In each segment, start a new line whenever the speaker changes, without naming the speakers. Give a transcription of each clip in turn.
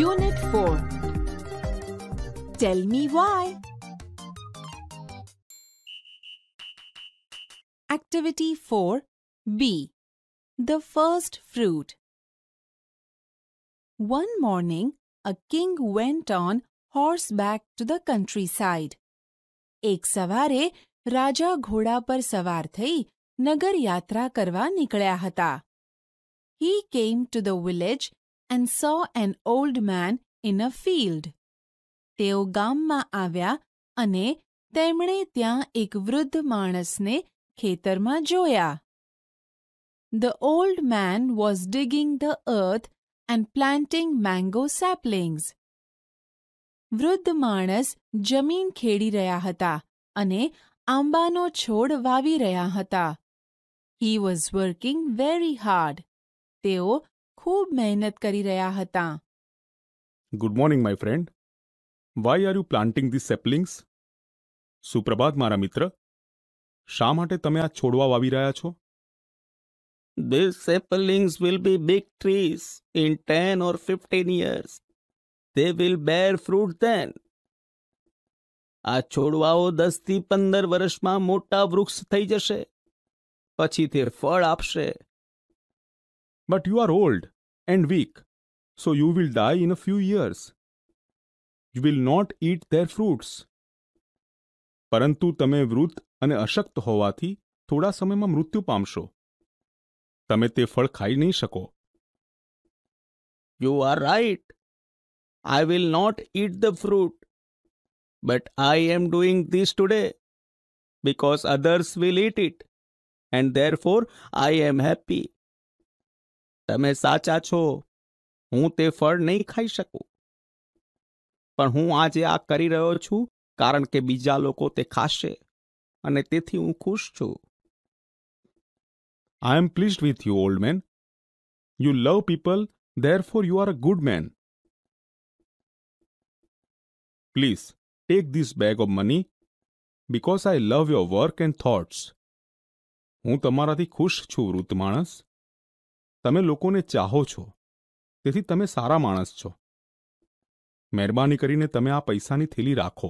Unit 4 Tell me why. Activity 4 B. The first fruit. One morning, a king went on horseback to the countryside. એક સવારે રાજા ઘોડા પર સવાર થઈ નગર યાત્રા કરવા નીકળ્યા હતા. He came to the village and saw an old man in a field. તેઓ ગામમાં આવ્યા અને તેમણે ત્યાં એક વૃદ્ધ માણસને ખેતરમાં જોયા The old man was digging the earth and planting mango saplings. વૃદ્ધ માણસ જમીન ખેડી રહ્યા હતા અને આંબાનો છોડ વાવી રહ્યા હતા. He was working very hard. તેઓ ખૂબ મહેનત કરી રહ્યા હતા
good morning my friend why are you planting the saplings સુપ્રભાત મારા મિત્ર શા માટે તમે આ છોડવા વાવી રહ્યા છો These saplings will be big trees in ten or fifteen years તે will બેર ફ્રૂટ ધેન આ છોડવાઓ દસથી પંદર વર્ષમાં મોટા વૃક્ષ થઈ જશે પછી તે ફળ આપશે But you are old and weak, so you will die in a few years. You will not eat their fruits. પરંતુ તમે વૃદ્ધ અને અશક્ત હોવાથી થોડા સમયમાં મૃત્યુ પામશો તમે તે ફળ ખાઈ નહીં શકો You are right. I will not eat the fruit. But I am doing this today because others will eat it. And therefore I am happy. મે સાચા છો હું તે ફળ નઈ ખાઈ શકું પણ હું આજે આ કરી રહ્યો છું કારણ કે બીજા લોકો તે ખાશે અને તેથી હું ખુશ છું I am pleased with you old man you love people therefore you are a good man please take this bag of money because I love your work and thoughts હું તમારાથી ખુશ છું વૃદ્ધ માણસ તમે લોકોને ચાહો છો તેથી તમે સારા માણસ છો મહેરબાની કરીને તમે આ પૈસાની થેલી રાખો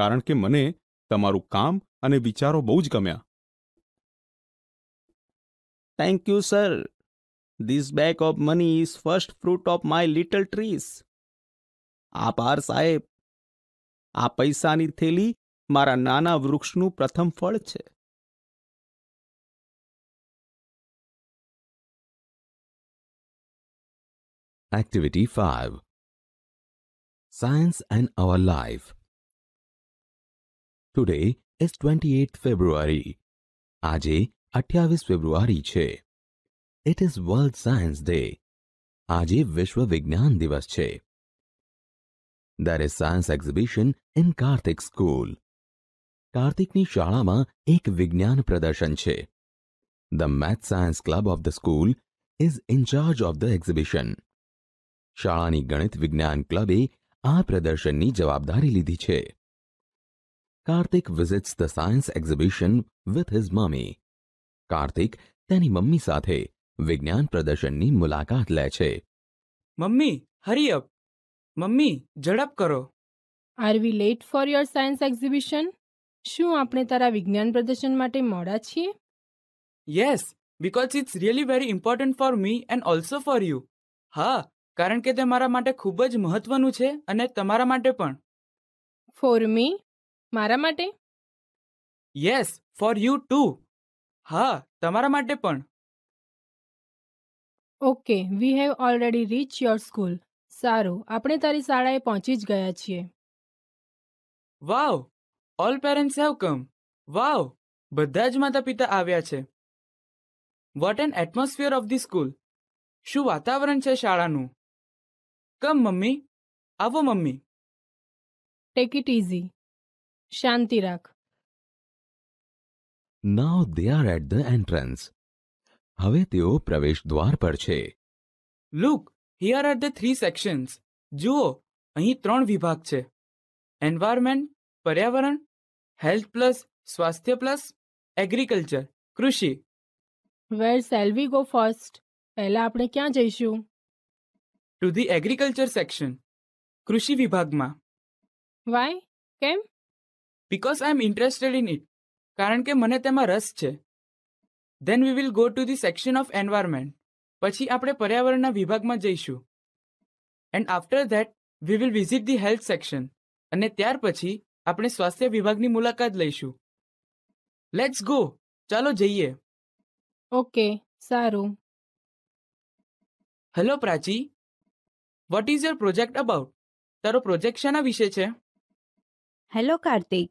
કારણ કે મને તમારું કામ અને વિચારો બહુ જ ગમ્યા thank you sir this bag of money is first fruit of my little trees આભાર સાહેબ આ પૈસાની થેલી મારા નાના વૃક્ષનું પ્રથમ ફળ છે
Activity 5 Science and Our Life Today is 28th February. Aaj 28th February che. It is World Science Day. Aaj Vishwa Vignan Divas che. There is science exhibition in Karthik School. Karthik ni shala ma ek vignan pradarshan che. The Math Science Club of the school is in charge of the exhibition. શાળાની ગણિત વિજ્ઞાન ક્લબે આ પ્રદર્શનની જવાબદારી લીધી છે Kartik visits the science exhibition with his mummy Kartik તેની mummy સાથે વિજ્ઞાન પ્રદર્શનની મુલાકાત લે છે મમ્મી હરી અપ મમ્મી ઝડપ કરો
are we late for your science exhibition શું આપણે તારા વિજ્ઞાન પ્રદર્શન માટે મોડા છીએ
yes because it's really very important for me and also for you હા કારણ કે તે મારા માટે ખૂબ જ મહત્વનું છે અને તમારા માટે પણ
ફોર મી મારા માટે
યસ ફોર યુ ટુ હા તમારા માટે પણ
okay we have already reach your school સારું આપણે તારી શાળાએ પહોંચી જ ગયા છીએ
wow all parents have come wow બધા જ માતા પિતા આવ્યા છે what an atmosphere of the school શું વાતાવરણ છે શાળાનું कम मम्मी आवो मम्मी
टेक इट इजी शांति राख
now they are at the entrance હવે તેઓ પ્રવેશ દ્વાર પર છે
look here are the three sections જુઓ અહીં ત્રણ વિભાગ છે એન્વાયરમેન્ટ પર્યાવરણ હેલ્થ પ્લસ સ્વાસ્થ્ય પ્લસ એગ્રીકલ્ચર કૃષિ
where shall we go first પહેલા આપણે ક્યાં જઈશું
ટુ ધી એગ્રીકલ્ચર સેક્શન કૃષિ વિભાગમાં વાય કેમ because I am interested in it કારણ કે મને તેમાં રસ છે then we will go to the section of environment પછી આપણે પર્યાવરણના વિભાગમાં જઈશું and after that we will visit the health section અને ત્યાર પછી આપણે સ્વાસ્થ્ય વિભાગની મુલાકાત લઈશું લેટ્સ ગો ચાલો જઈએ
ઓકે સારું
hello Prachi what is your project about તારો પ્રોજેક્ટ શેના વિશે છે
hello Kartik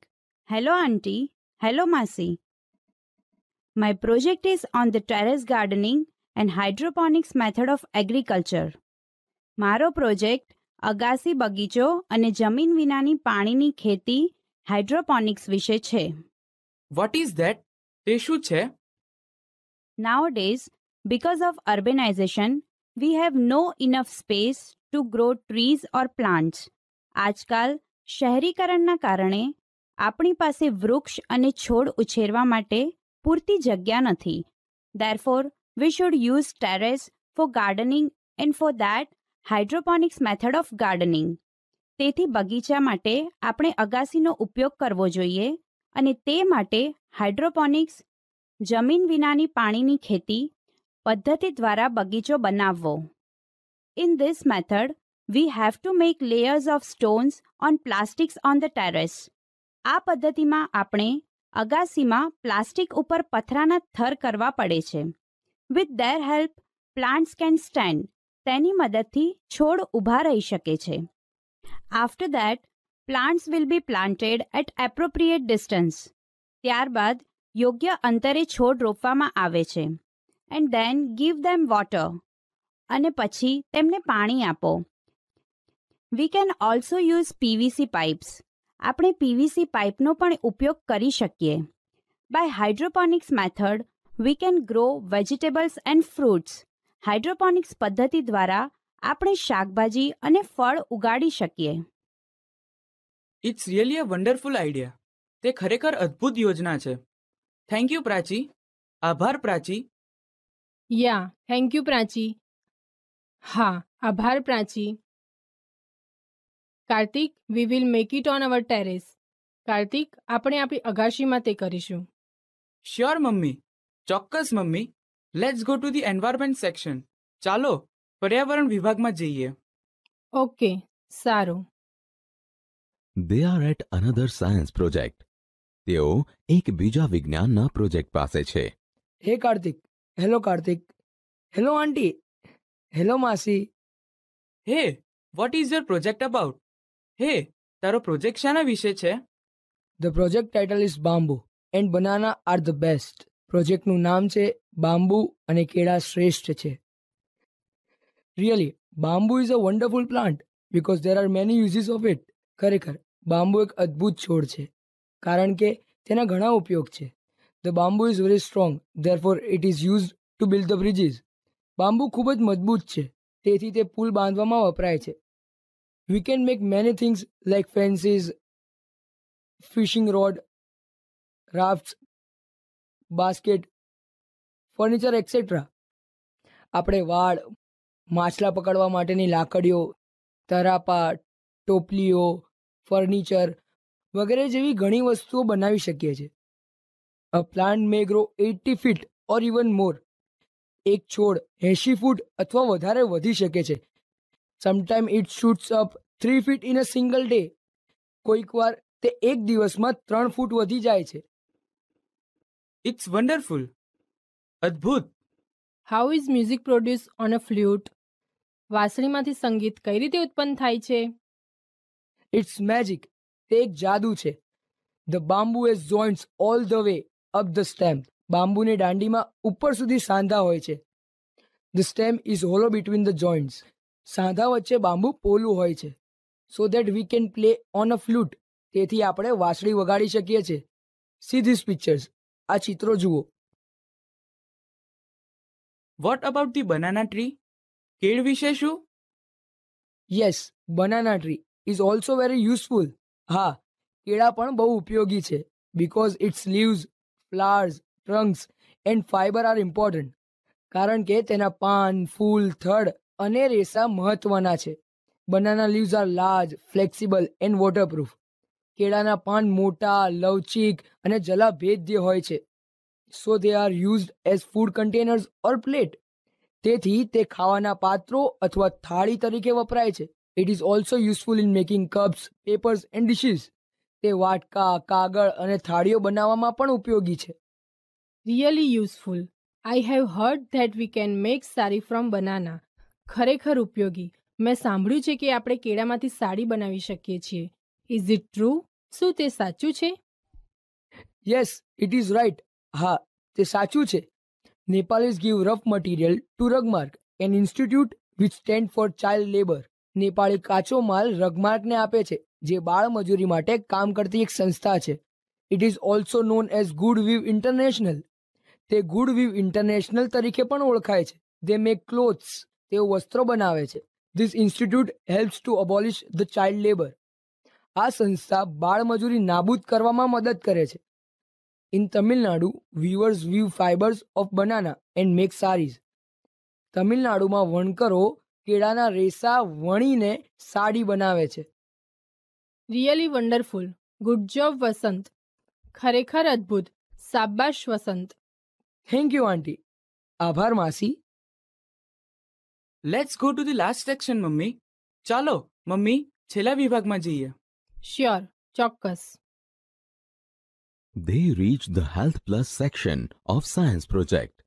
hello aunty hello માસી my project is on the terrace gardening and hydroponics method of agriculture મારો પ્રોજેક્ટ અગાસી બગીચો અને જમીન વિનાની પાણીની ખેતી હાઇડ્રોપોનિક્સ વિશે છે
વોટ ઇઝ ધેટ તે શું છે
nowadays because of urbanisation we have no enough space to grow trees or plants. આજકાલ શહેરીકરણના કારણે આપણી પાસે વૃક્ષ અને છોડ ઉછેરવા માટે પૂરતી જગ્યા નથી therefore we should use terrace for gardening and for that hydroponics method of gardening તેથી બગીચા માટે આપણે અગાસીનો ઉપયોગ કરવો જોઈએ અને તે માટે હાઇડ્રોપોનિક્સ જમીન વિનાની પાણીની ખેતી પદ્ધતિ દ્વારા બગીચો બનાવવો in this method we have to make layers of stones on plastics on the terrace આ પદ્ધતિમાં આપણે અગાસીમાં પ્લાસ્ટિક ઉપર પથરાના થર કરવા પડે છે with their help plants can stand તેની મદદથી છોડ ઊભા રહી શકે છે after that plants will be planted at appropriate distance ત્યારબાદ યોગ્ય અંતરે છોડ રોપવામાં આવે છે and then give them water અને પછી તેમને પાણી આપો we can also use PVC pipes આપણે પીવીસી પાઇપનો પણ ઉપયોગ કરી શકીએ by hydroponics method we can grow vegetables and fruits hydroponics પદ્ધતિ દ્વારા આપણે શાકભાજી અને ફળ ઉગાડી શકીએ
it's really a wonderful idea તે ખરેખર અદ્ભુત યોજના છે થેન્ક યુ પ્રાચી આભાર પ્રાચી
યા થેન્ક યુ પ્રાચી હા આભાર Prachi Kartik we will make it on our terrace Kartik આપણે આપણી અગાશીમાં તે કરીશું
શ્યોર મમ્મી ચોક્કસ mummy let's go to the environment section ચાલો પર્યાવરણ વિભાગમાં
જઈએ
ઓકે સારું
they are at another science project તેઓ એક બીજા વિજ્ઞાનના પ્રોજેક્ટ પાસે છે
hey Kartik hello Kartik hello aunty hello માસી
hey what is your project about hey તારો પ્રોજેક્ટ શાના વિશે છે
the project title is bamboo and banana are the best પ્રોજેક્ટનું નામ છે બાંબુ અને કેળા શ્રેષ્ઠ છે really bamboo is a wonderful plant because there are many uses of it ખરેખર બાંબુ એક અદ્ભુત છોડ છે કારણ કે તેના ઘણા ઉપયોગ છે the bamboo is very strong strong, for it is use to build the bridges. Bamboo ખૂબ જ મજબૂત છે તેથી તે પુલ બાંધવામાં વપરાય છે we can make many things like fences fishing rod rafts basket furniture etcetera આપણે વાળ માછલા પકડવા માટેની લાકડીઓ તરાપા ટોપલીઓ ફર્નિચર વગેરે જેવી ઘણી વસ્તુઓ બનાવી શકીએ છીએ a plant may grow 80 feet or even more. એક છોડ એંશી ફૂટ અથવા વધારે વધી શકે છે. Sometime it shoots up three feet in a single day. કોઈકવાર તે એક દિવસમાં ત્રણ ફૂટ વધી જાય છે. It's wonderful. અદ્ભુત.
How is music produce on a flute વાંસળીમાંથી સંગીત કઈ રીતે ઉત્પન્ન થાય છે
ઇટ્સ મેજિક તે એક જાદુ છે the bamboo as joints all the way up the stem બાંબુની દાંડીમાં ઉપર સુધી સાંધા હોય છે the stem is hollow between the joints સાંધા વચ્ચે બાંબુ પોલું હોય છે so that we can play on a flute તેથી આપણે વાંસળી વગાડી શકીએ છીએ સી ધીસ પિક્ચર્સ આ ચિત્રો જુઓ
what about the banana tree કેળ વિશે શું
yes banana tree is also very useful હા કેળા પણ બહુ ઉપયોગી છે because its leaves flowers trunks and fibre are important કારણ કે તેના પાન ફૂલ થડ અને રેસા મહત્વના છે banana leaves are large flexible and waterproof કેળાના પાન મોટા લવચીક અને જલાભેદ્ય હોય છે so they are used as food containers or plate તેથી તે ખાવાના પાત્રો અથવા થાળી તરીકે વપરાય છે it is also useful in making cups papers and dishes તે વાટકા કાગળ અને થાળીઓ બનાવવામાં પણ ઉપયોગી છે really useful
I have heard that we can make sari from banana ખરેખર ઉપયોગી મેં સાંભળ્યું છે કે આપણે કેળામાંથી સાડી બનાવી શકીએ છીએ ઇઝ ઇટ ટ્રુ શું તે સાચું છે
યસ ઇટ ઇઝ રાઈટ હા તે સાચું છે Nepalese give rough material to Rugmark an institute which stand for child labour Nepali કાચો માલ રગમાર્કને આપે છે જે બાળમજૂરી માટે કામ કરતી એક સંસ્થા છે it is also known as Good Weave International તે ગુડ વીવ ઇન્ટરનેશનલ તરીકે પણ ઓળખાય છે ધે મેક ક્લોથ્સ તેઓ વસ્ત્રો બનાવે છે this institute helps to abolish the child labour આ સંસ્થા બાળમજૂરી નાબૂદ કરવામાં મદદ કરે છે in Tamil Nadu weavers weave fibres of banana and make saris તમિલનાડુમાં વણકરો કેળાના રેસા વણીને સાડી બનાવે છે really wonderful good
job Vasant ખરેખર અદ્ભુત સાબાશ વસંત
થેન્ક યુ આંટી આભાર માસી let's go to the last section
mummy ચાલો મમ્મી છેલ્લા વિભાગમાં જઈએ શ્યોર ચોક્કસ
they reach the health plus section of science project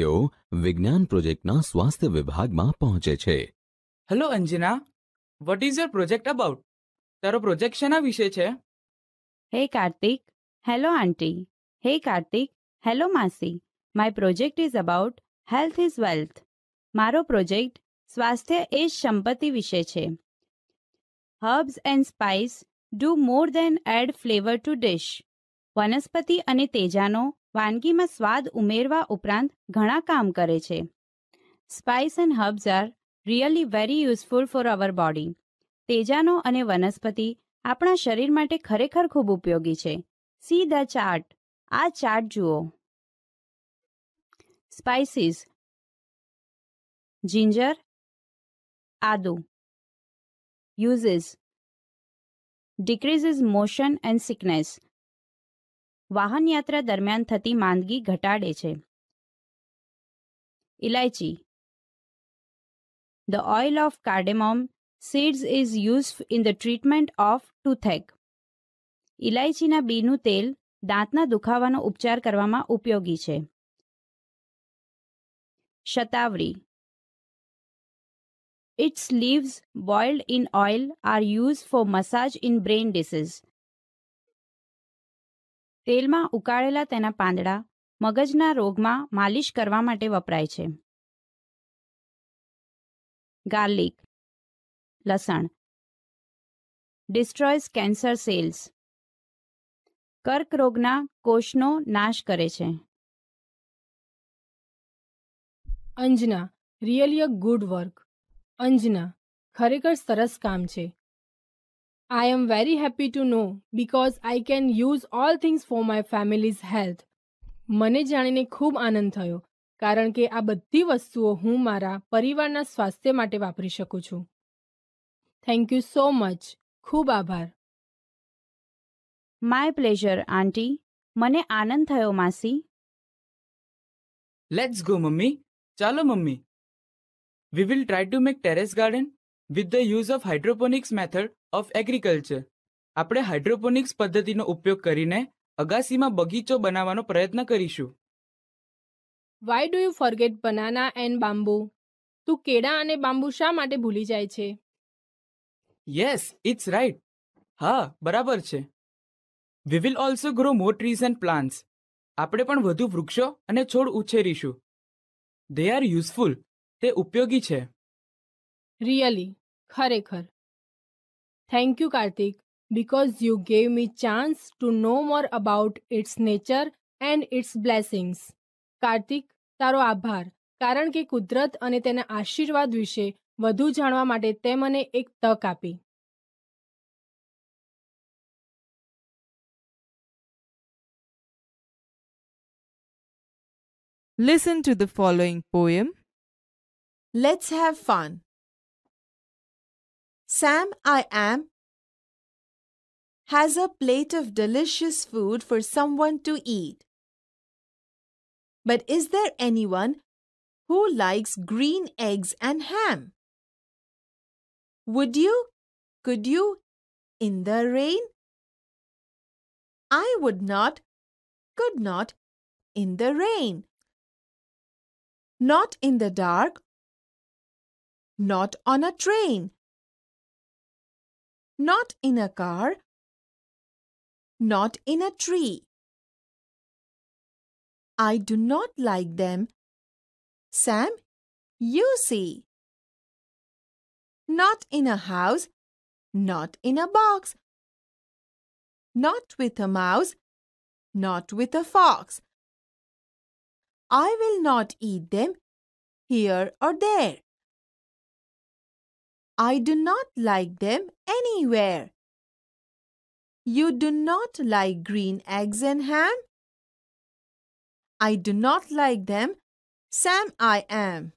તેઓ વિજ્ઞાન પ્રોજેક્ટના સ્વાસ્થ્ય વિભાગમાં પહોંચે છે hello
Anjana what is your project about તારો પ્રોજેક્ટ શેના વિશે છે
hey Kartik hello aunty hey Kartik hello માસી my project is about health is wealth મારો પ્રોજેક્ટ સ્વાસ્થ્ય એ જ સંપત્તિ વિશે છે herbs and spice do more than add flavour to dish વનસ્પતિ અને તેજાનો વાનગીમાં સ્વાદ ઉમેરવા ઉપરાંત ઘણા કામ કરે છે spice and herbs are really very useful for our body તેજાનો અને વનસ્પતિ આપણા શરીર માટે ખરેખર ખૂબ ઉપયોગી છે સી ધ ચાર્ટ આ ચાર્ટ જુઓ
સ્પાઇસીસ જિંજર આદુ uses decreases motion and sickness વાહન યાત્રા દરમિયાન થતી માંદગી ઘટાડે છે ઇલાયચી the oil of cardamom
seeds is use in the treatment of toothache ઇલાયચીના બીનું તેલ દાંતના દુખાવાનો ઉપચાર કરવામાં ઉપયોગી છે
shatavari its
leaves boiled in oil are use for massage in brain disease તેલમાં ઉકાળેલા તેના પાંદડા મગજના રોગમાં
માલિશ કરવા માટે વપરાય છે ગાર્લિક લસણ ડિસ્ટ્રોયઝ કેન્સર સેલ્સ કર્કરોગના કોષનો નાશ કરે છે Anjana really a good work Anjana
ખરેખર સરસ કામ છે I am very happy to know because I can use all things for my family's health મને જાણીને ખૂબ આનંદ થયો કારણ કે આ બધી વસ્તુઓ હું મારા પરિવારના સ્વાસ્થ્ય માટે વાપરી શકું છું
થેન્ક યુ સો મચ ખૂબ આભાર
માય પ્લેઝર આંટી મને આનંદ થયો માસી
લેટ્સ ગો મમ્મી ચાલો mummy We will try to make terrace garden with the use of hydroponics method of agriculture આપણે હાઇડ્રોપોનિક્સ પદ્ધતિનો ઉપયોગ કરીને અગાસીમાં બગીચો બનાવવાનો પ્રયત્ન કરીશું
why do you forget banana and bamboo તું કેળા અને બાંબુ શા માટે ભૂલી જાય છે
યસ ઇટ્સ રાઈટ હા બરાબર છે we will also grow more trees and plants આપણે પણ વધુ વૃક્ષો અને છોડ ઉછેરીશું દે આર યુઝફુલ તે ઉપયોગી છે
રિયલી ખરેખર thank you Kartik because you gave me chance to know more about its nature and its blessings Kartik તારો આભાર કારણ કે કુદરત અને તેના આશીર્વાદ વિશે વધુ જાણવા માટે
તે મને એક તક આપી. Listen to the following poem. Let's have fun. Sam, I am, has a plate of delicious food for someone to eat. But is there anyone who likes green eggs and ham? Would you? Could you? In the rain? I would not, could not, in the rain. Not in the dark, not on a train, not in a car, not in a tree. I do not like them. Sam, you see. Not in a house, not in a box. Not with a mouse, not with a fox. I will not eat them here or there. I do not like them anywhere. You do not like green eggs and ham? I do not like them. Sam I am.